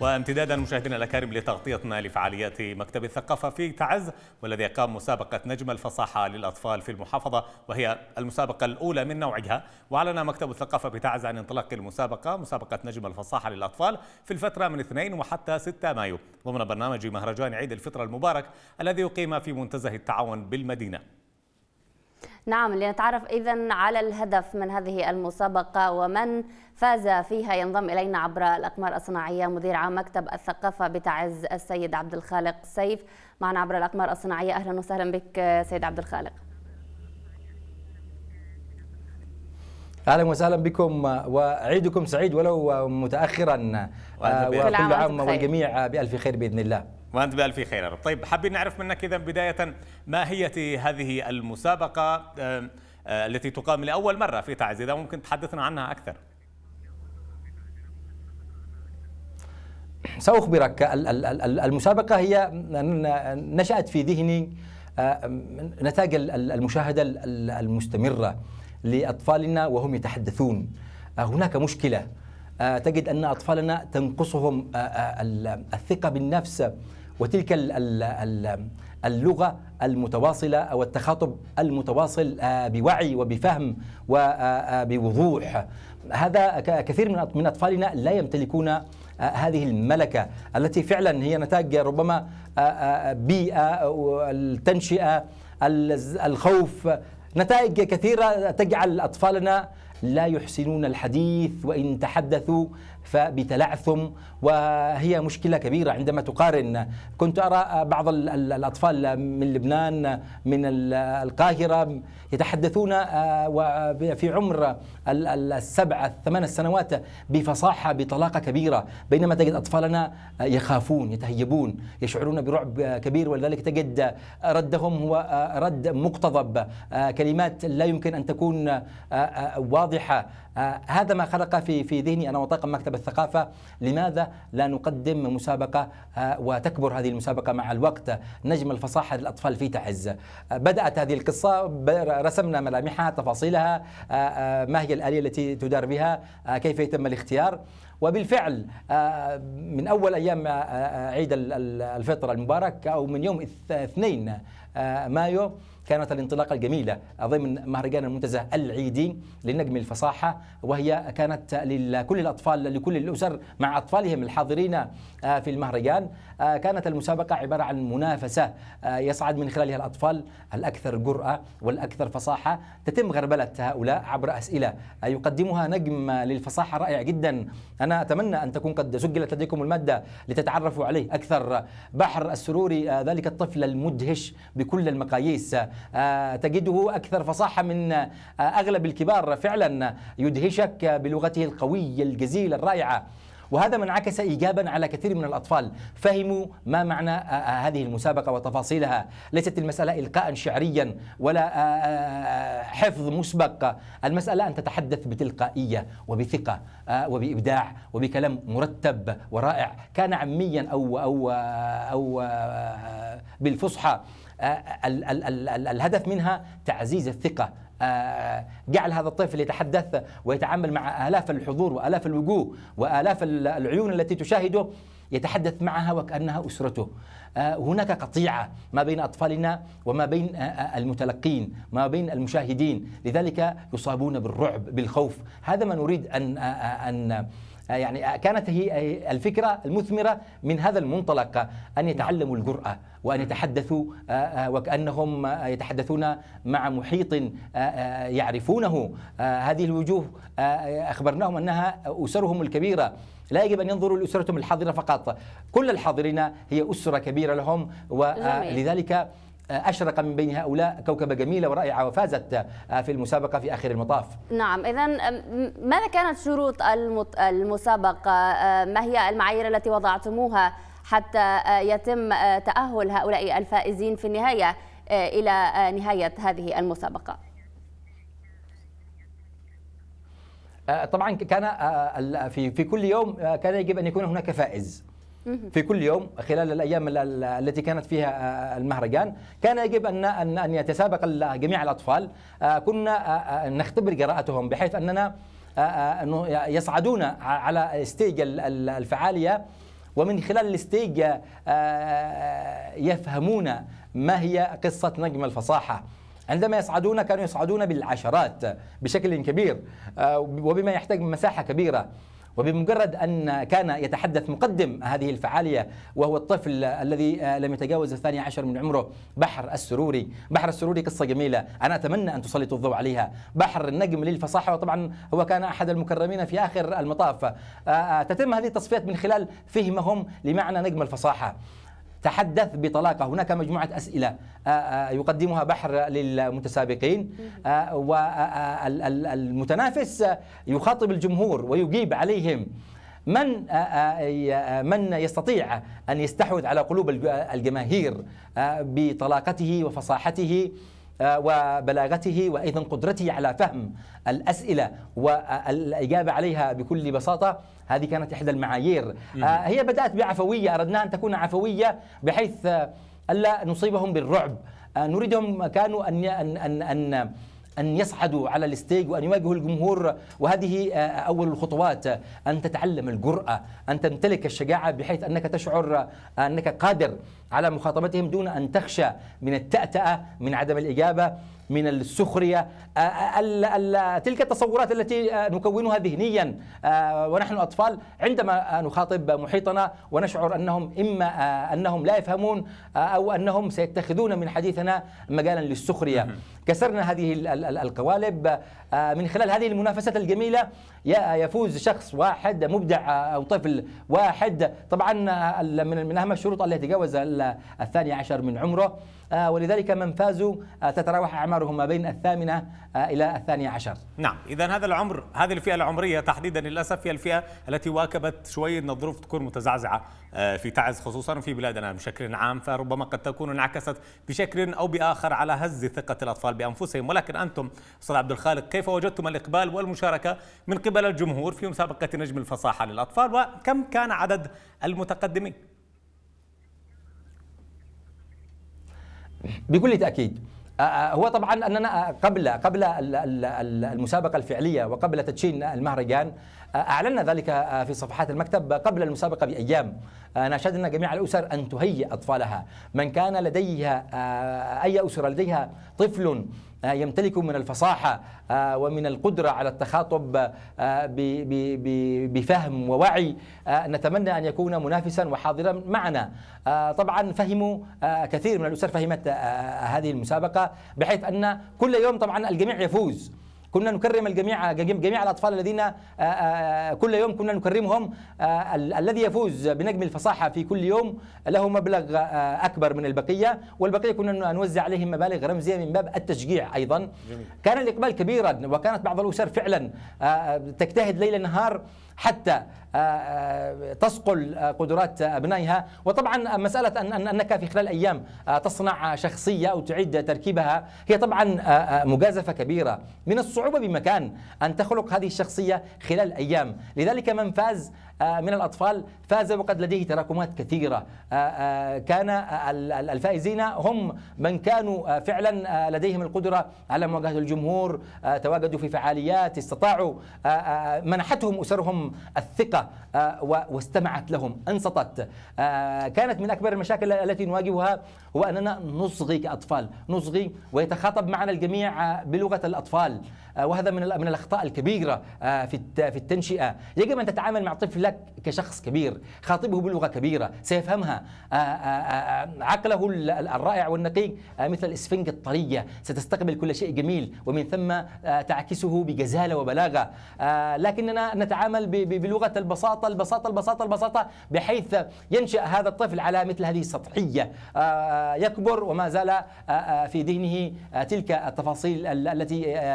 وامتدادا مشاهدينا الاكارم لتغطيتنا لفعاليات مكتب الثقافه في تعز والذي اقام مسابقه نجم الفصاحه للاطفال في المحافظه وهي المسابقه الاولى من نوعها واعلن مكتب الثقافه بتعز عن انطلاق المسابقه مسابقه نجم الفصاحه للاطفال في الفتره من 2 وحتى 6 مايو ضمن برنامج مهرجان عيد الفطر المبارك الذي اقيم في منتزه التعاون بالمدينه نعم لنتعرف إذا على الهدف من هذه المسابقة ومن فاز فيها ينضم إلينا عبر الأقمار الصناعية مدير عام مكتب الثقافة بتعز السيد عبد الخالق سيف معنا عبر الأقمار الصناعية أهلا وسهلا بك سيد عبد الخالق اهلا وسهلا بكم وعيدكم سعيد ولو متاخرا آه، وكل عام والجميع بالف خير باذن الله وأنت بألف خير يا رب طيب حابين نعرف منك إذا بداية ما هي هذه المسابقة آه، التي تقام لأول مرة في تعز إذا ممكن تحدثنا عنها أكثر سأخبرك المسابقة هي نشأت في ذهني نتاج المشاهدة المستمرة لأطفالنا وهم يتحدثون آه، هناك مشكلة آه، تجد أن أطفالنا تنقصهم الثقة بالنفس وتلك اللغة المتواصلة أو التخاطب المتواصل آه، بوعي وبفهم وبوضوح آه، آه، هذا كثير من أطفالنا لا يمتلكون هذه الملكة التي فعلا هي نتاج ربما بيئة التنشئة الخوف نتائج كثيرة تجعل أطفالنا لا يحسنون الحديث وإن تحدثوا فبتلعثم وهي مشكلة كبيرة عندما تقارن كنت أرى بعض الأطفال من لبنان من القاهرة يتحدثون آه، في عمر السبع الثمان سنوات بفصاحة بطلاقة كبيرة بينما تجد أطفالنا آه، يخافون يتهيبون يشعرون برعب كبير ولذلك تجد ردهم هو آه، رد مقتضب كلمات لا يمكن أن تكون واضحة هذا ما خلق في في ذهني أنا وطاقم مكتب مكتب الثقافة لماذا لا نقدم مسابقة آه، وتكبر هذه المسابقة مع الوقت نجم الفصاحة للأطفال في تعز آه، بدأت هذه القصة رسمنا ملامحها تفاصيلها آه، ما هي الآلية التي تدار بها كيف يتم الاختيار وبالفعل آه، من أول أيام آه، آه، عيد الفطر المبارك أو من يوم اثنين مايو كانت الانطلاقة الجميلة ضمن مهرجان المنتزه العيدي لنجم الفصاحة وهي كانت لكل الأطفال لكل الأسر مع أطفالهم الحاضرين في المهرجان كانت المسابقة عبارة عن منافسة يصعد من خلالها الأطفال الأكثر جرأة والأكثر فصاحة تتم غربلة هؤلاء عبر أسئلة يقدمها نجم للفصاحة رائع جدا أنا أنا أتمنى أن تكون قد سجلت لديكم المادة لتتعرفوا عليه أكثر بحر السروري آه، ذلك الطفل المدهش بكل المقاييس آه، تجده أكثر فصاحة من آه، أغلب الكبار فعلا يدهشك بلغته القوية الجزيلة الرائعة وهذا ما انعكس إيجابا على كثير من الأطفال فهموا ما معنى هذه المسابقة وتفاصيلها ليست المسألة إلقاء شعريا ولا حفظ مسبق المسألة أن تتحدث بتلقائية وبثقة وبإبداع وبكلام مرتب ورائع كان عميا أو أو أو بالفصحى الهدف منها تعزيز الثقة جعل هذا الطفل يتحدث ويتعامل مع آلاف الحضور وآلاف الوجوه وآلاف العيون التي تشاهده يتحدث معها وكأنها أسرته آه، هناك قطيعة ما بين أطفالنا وما بين آه، آه، المتلقين ما بين المشاهدين لذلك يصابون بالرعب بالخوف هذا ما نريد أن أن آه، يعني آه، كانت هي آه، الفكرة المثمرة من هذا المنطلق أن يتعلموا الجرأة وأن يتحدثوا وكأنهم يتحدثون مع محيط يعرفونه هذه الوجوه أخبرناهم أنها أسرهم الكبيرة لا يجب أن ينظروا لأسرتهم الحاضرة فقط كل الحاضرين هي أسرة كبيرة لهم ولذلك آه، أشرق من بين هؤلاء كوكبة جميلة ورائعة وفازت آه، في المسابقة في آخر المطاف نعم إذا ماذا كانت شروط المسابقة آه، ما هي المعايير التي وضعتموها حتى يتم تأهل هؤلاء الفائزين في النهاية إلى نهاية هذه المسابقة طبعا كان في كل يوم كان يجب ان يكون هناك فائز في كل يوم خلال الايام التي كانت فيها آه، المهرجان كان يجب ان ان ان يتسابق جميع الاطفال آه، كنا آه، نختبر قراءتهم بحيث اننا يصعدون على ستيج الفعاليه ومن خلال الستيج يفهمون ما هي قصه نجم الفصاحه عندما يصعدون كانوا يصعدون بالعشرات بشكل كبير وبما يحتاج مساحه كبيره وبمجرد أن كان يتحدث مقدم هذه الفعالية وهو الطفل الذي آه، لم يتجاوز الثاني عشر من عمره بحر السروري بحر السروري قصة جميلة أنا أتمنى أن تسلطوا الضوء عليها بحر النجم للفصاحة وطبعا هو كان أحد المكرمين في آخر المطاف آه، آه، تتم هذه التصفيات من خلال فهمهم لمعنى نجم الفصاحة تحدث بطلاقة هناك مجموعة أسئلة آه، آه، يقدمها بحر للمتسابقين آه، والمتنافس يخاطب الجمهور ويجيب عليهم من من يستطيع ان يستحوذ على قلوب الجماهير بطلاقته وفصاحته آه، وبلاغته وأيضا قدرته على فهم الأسئلة والإجابة عليها بكل بساطة هذه كانت إحدى المعايير آه، هي بدأت بعفوية أردنا أن تكون عفوية بحيث آه، ألا نصيبهم بالرعب نريدهم كانوا أن أن أن, أن أن يصعدوا على الستيج وأن يواجهوا الجمهور وهذه آه، أول الخطوات آه، أن تتعلم الجرأة أن تمتلك الشجاعة بحيث أنك تشعر آه، أنك قادر على مخاطبتهم دون أن تخشى من التأتأة من عدم الإجابة من السخرية آه، آه، تلك التصورات التي آه، نكونها ذهنيا ونحن أطفال عندما نخاطب محيطنا ونشعر أنهم إما أنهم لا يفهمون أو أنهم سيتخذون من حديثنا مجالا للسخرية كسرنا هذه القوالب من خلال هذه المنافسة الجميلة يفوز شخص واحد مبدع أو طفل واحد طبعا من أهم الشروط التي يتجاوز الثاني عشر من عمره آه، ولذلك من فازوا آه، تتراوح أعمارهم ما بين الثامنة آه، إلى الثانية عشر نعم إذا هذا العمر هذه الفئة العمرية تحديدا للأسف هي الفئة التي واكبت شوي أن الظروف تكون متزعزعة في تعز خصوصا في بلادنا بشكل عام فربما قد تكون انعكست بشكل أو بآخر على هز ثقة الأطفال بأنفسهم ولكن أنتم أستاذ عبد الخالق كيف وجدتم الإقبال والمشاركة من قبل الجمهور في مسابقة نجم الفصاحة للأطفال وكم كان عدد المتقدمين بكل تاكيد هو طبعا اننا قبل قبل المسابقه الفعليه وقبل تدشين المهرجان أعلنا ذلك آه، في صفحات المكتب قبل المسابقة بأيام آه، ناشدنا جميع الأسر أن تهيئ أطفالها من كان لديها آه، أي أسرة لديها طفل يمتلك من الفصاحة ومن القدرة على التخاطب بفهم ووعي نتمنى أن يكون منافسا وحاضرا معنا طبعا فهموا كثير من الأسر فهمت هذه المسابقة بحيث أن كل يوم طبعا الجميع يفوز كنا نكرم الجميع جميع الأطفال الذين آه، آه، كل يوم كنا نكرمهم آه، الذي يفوز بنجم الفصاحة في كل يوم له مبلغ أكبر من البقية والبقية كنا نوزع عليهم مبالغ رمزية من باب التشجيع أيضا جميل. كان الإقبال كبيرا وكانت بعض الأسر فعلا تجتهد ليل نهار حتى آه، آه، تصقل آه، قدرات ابنائها وطبعا مساله ان انك في خلال ايام تصنع شخصيه او تعيد تركيبها هي طبعا مجازفه كبيره من الصعوبه بمكان ان تخلق هذه الشخصيه خلال ايام لذلك من فاز من الاطفال فاز وقد لديه تراكمات كثيره كان الفائزين هم من كانوا فعلا لديهم القدره على مواجهه الجمهور تواجدوا في فعاليات استطاعوا منحتهم اسرهم الثقة آه، واستمعت لهم أنصتت آه، كانت من أكبر المشاكل التي نواجهها هو أننا نصغي كأطفال نصغي ويتخاطب معنا الجميع آه، بلغة الأطفال آه، وهذا من من الاخطاء الكبيره آه، في في التنشئه يجب ان تتعامل مع طفلك كشخص كبير خاطبه بلغه كبيره سيفهمها آه، عقله الرائع والنقي مثل الاسفنج الطريه ستستقبل كل شيء جميل ومن ثم تعكسه بجزاله وبلاغه لكننا نتعامل بلغه البساطه البساطه البساطه البساطه بحيث ينشا هذا الطفل على مثل هذه السطحيه يكبر وما زال في ذهنه تلك التفاصيل التي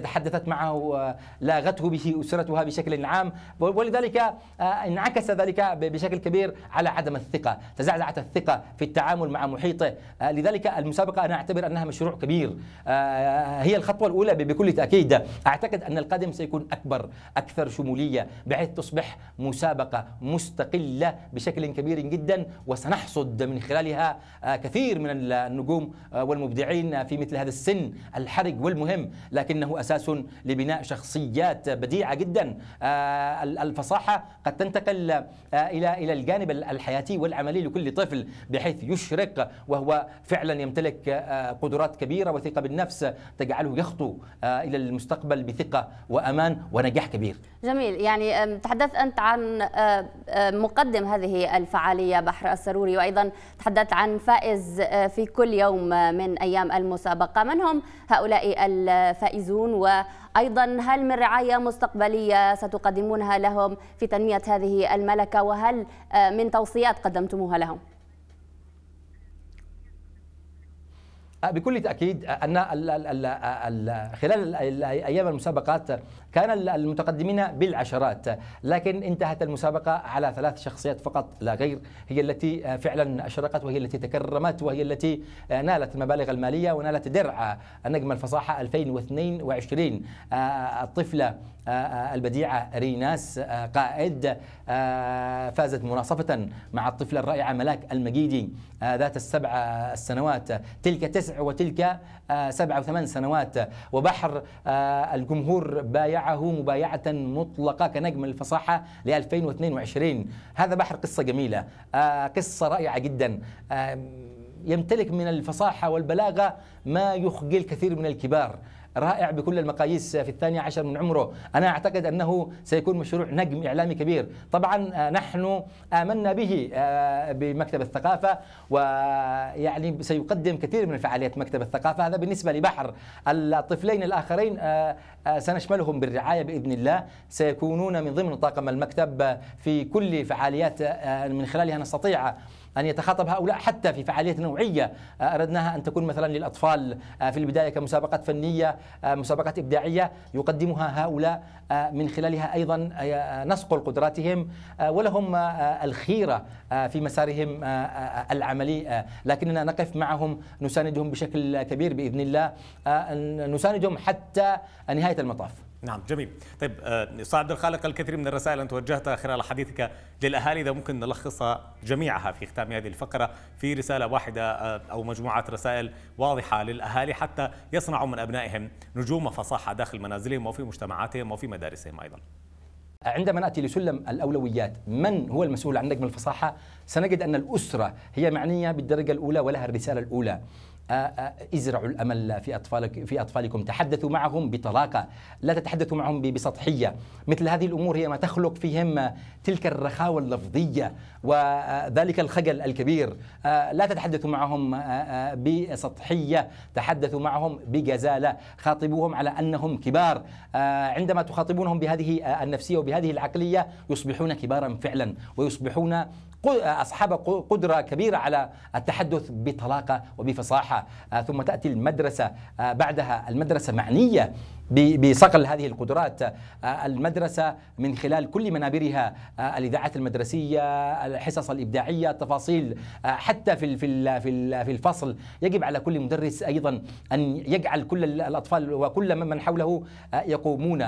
تحدثت معه ولاغته به أسرتها بشكل عام ولذلك آه، انعكس ذلك بشكل كبير على عدم الثقة تزعزعت الثقة في التعامل مع محيطه آه، لذلك المسابقة أنا أعتبر أنها مشروع كبير آه، هي الخطوة الأولى بكل تأكيد أعتقد أن القادم سيكون أكبر أكثر شمولية بحيث تصبح مسابقة مستقلة بشكل كبير جدا وسنحصد من خلالها كثير من النجوم والمبدعين في مثل هذا السن الحرج والمهم لكنه أساس أساس لبناء شخصيات بديعة جدا آه، الفصاحة قد تنتقل آه، إلى إلى الجانب الحياتي والعملي لكل طفل بحيث يشرق وهو فعلا يمتلك آه، قدرات كبيرة وثقة بالنفس تجعله يخطو إلى المستقبل بثقة وأمان ونجاح كبير جميل يعني تحدثت أنت عن مقدم هذه الفعالية بحر السروري وأيضا تحدثت عن فائز في كل يوم من أيام المسابقة من هم هؤلاء الفائزون وأيضا هل من رعاية مستقبلية ستقدمونها لهم في تنمية هذه الملكة وهل آه، من توصيات قدمتموها لهم؟ آه، بكل تاكيد آه، ان خلال الأيام المسابقات كان المتقدمين بالعشرات لكن انتهت المسابقة على ثلاث شخصيات فقط لا غير هي التي آه، فعلا أشرقت وهي التي تكرمت وهي التي آه، نالت المبالغ المالية ونالت درع النجمة آه، الفصاحة 2022 الطفلة البديعة ريناس قائد فازت مناصفة مع الطفلة الرائعة ملاك المجيدي ذات السبع السنوات تلك تسع وتلك سبع وثمان سنوات وبحر الجمهور بايع بايعه مبايعة مطلقة كنجم الفصاحة ل 2022 هذا بحر قصة جميلة آه، قصة رائعة جدا آه، يمتلك من الفصاحة والبلاغة ما يخجل كثير من الكبار رائع بكل المقاييس في الثانية عشر من عمره أنا أعتقد أنه سيكون مشروع نجم إعلامي كبير طبعا آه، نحن آمنا به آه، بمكتب الثقافة ويعني سيقدم كثير من فعاليات مكتب الثقافة هذا بالنسبة لبحر الطفلين الآخرين آه، سنشملهم بالرعاية بإذن الله سيكونون من ضمن طاقم المكتب في كل فعاليات من خلالها نستطيع أن يتخاطب هؤلاء حتى في فعالية نوعية آه، أردناها أن تكون مثلا للأطفال آه، في البداية كمسابقة فنية آه، مسابقة إبداعية يقدمها هؤلاء من خلالها أيضا نصقل قدراتهم ولهم الخيرة في مسارهم العملي لكننا نقف معهم نساندهم بشكل كبير بإذن الله نساندهم حتى نهاية المطاف نعم جميل طيب استاذ آه، عبد الخالق الكثير من الرسائل انت وجهتها خلال حديثك للأهالي إذا ممكن نلخصها جميعها في ختام هذه الفقرة في رسالة واحدة آه، أو مجموعة رسائل واضحة للأهالي حتى يصنعوا من أبنائهم نجوم فصاحة داخل منازلهم وفي مجتمعاتهم وفي مدارسهم أيضا عندما ناتي لسلم الاولويات من هو المسؤول عن نجم الفصاحه سنجد ان الاسره هي معنيه بالدرجه الاولى ولها الرساله الاولى ازرعوا الامل في اطفالك في اطفالكم، تحدثوا معهم بطلاقه، لا تتحدثوا معهم بسطحيه، مثل هذه الامور هي ما تخلق فيهم تلك الرخاوه اللفظيه وذلك الخجل الكبير، لا تتحدثوا معهم بسطحيه، تحدثوا معهم بجزاله، خاطبوهم على انهم كبار، عندما تخاطبونهم بهذه النفسيه وبهذه العقليه يصبحون كبارا فعلا ويصبحون أصحاب قدرة كبيرة على التحدث بطلاقة وبفصاحة آه، ثم تأتي المدرسة آه، بعدها المدرسة معنية بصقل هذه القدرات آه، المدرسة من خلال كل منابرها آه، الإذاعات المدرسية الحصص الإبداعية التفاصيل آه، حتى في في الفصل يجب على كل مدرس أيضا أن يجعل كل الأطفال وكل من حوله يقومون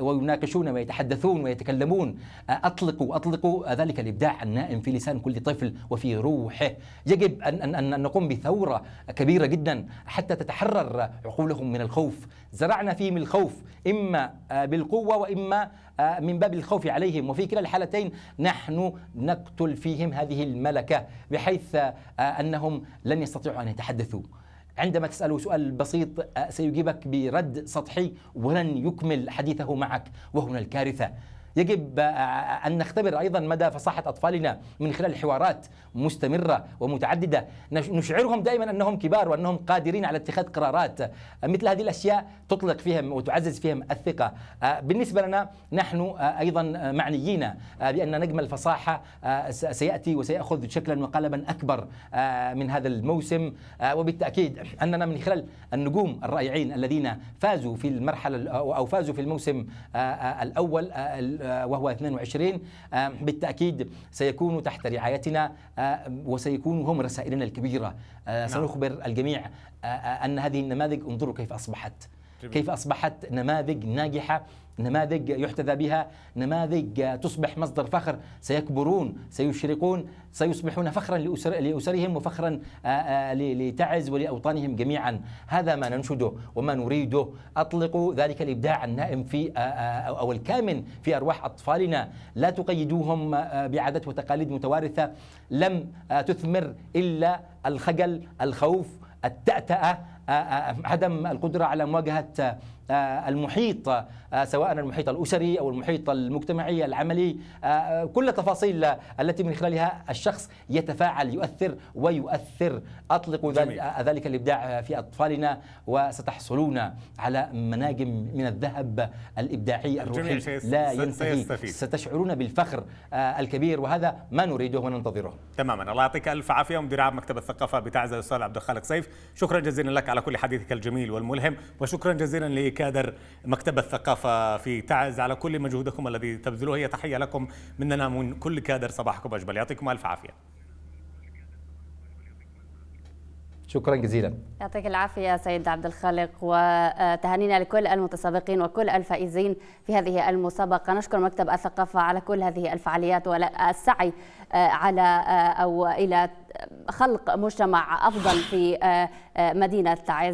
ويناقشون ويتحدثون ويتكلمون أطلقوا أطلقوا ذلك الإبداع النائم في لسان كل طفل وفي روحه يجب أن أن نقوم بثورة كبيرة جدا حتى تتحرر عقولهم من الخوف زرعنا فيهم الخوف إما آه، بالقوة وإما آه، من باب الخوف عليهم وفي كلا الحالتين نحن نقتل فيهم هذه الملكة بحيث آه، أنهم لن يستطيعوا أن يتحدثوا عندما تسأله سؤال بسيط سيجيبك برد سطحي ولن يكمل حديثه معك وهنا الكارثة يجب أن نختبر أيضا مدى فصاحة أطفالنا من خلال حوارات مستمرة ومتعددة نشعرهم دائما أنهم كبار وأنهم قادرين على اتخاذ قرارات آه، مثل هذه الأشياء تطلق فيهم وتعزز فيهم الثقة آه، بالنسبة لنا نحن آه، أيضا معنيين بأن نجم الفصاحة سيأتي وسيأخذ شكلا وقالبا أكبر من هذا الموسم وبالتأكيد أننا من خلال النجوم الرائعين الذين فازوا في المرحلة أو فازوا في الموسم الأول آه، وهو 22 آه، بالتأكيد سيكون تحت رعايتنا آه، وسيكون هم رسائلنا الكبيرة نعم. سنخبر الجميع أن هذه النماذج انظروا كيف أصبحت كيف أصبحت نماذج ناجحة نماذج يحتذى بها نماذج تصبح مصدر فخر سيكبرون سيشرقون سيصبحون فخرا لأسر لأسرهم وفخرا لتعز ولأوطانهم جميعا هذا ما ننشده وما نريده أطلقوا ذلك الإبداع النائم في أو الكامن في أرواح أطفالنا لا تقيدوهم بعادات وتقاليد متوارثة لم تثمر إلا الخجل الخوف التأتأة آه، آه، عدم القدرة على مواجهة آه، المحيط سواء المحيط الأسري أو المحيط المجتمعي العملي كل التفاصيل التي من خلالها الشخص يتفاعل يؤثر ويؤثر أطلق ذلك الإبداع في أطفالنا وستحصلون على مناجم من الذهب الإبداعي الروحي لا ينتهي ستشعرون بالفخر الكبير وهذا ما نريده وننتظره تماما الله يعطيك ألف عافية مدير عام مكتب الثقافة بتعزة الأستاذ عبد الخالق سيف شكرا جزيلا لك على كل حديثك الجميل والملهم وشكرا جزيلا لكادر مكتب الثقافة في تعز على كل مجهودكم الذي تبذلوه هي تحية لكم مننا من كل كادر صباحكم أجمل يعطيكم ألف عافية شكرا جزيلا يعطيك العافية سيد عبد الخالق وتهانينا لكل المتسابقين وكل الفائزين في هذه المسابقة نشكر مكتب الثقافة على كل هذه الفعاليات والسعي آه، على آه، أو إلى خلق مجتمع أفضل في آه، مدينة تعز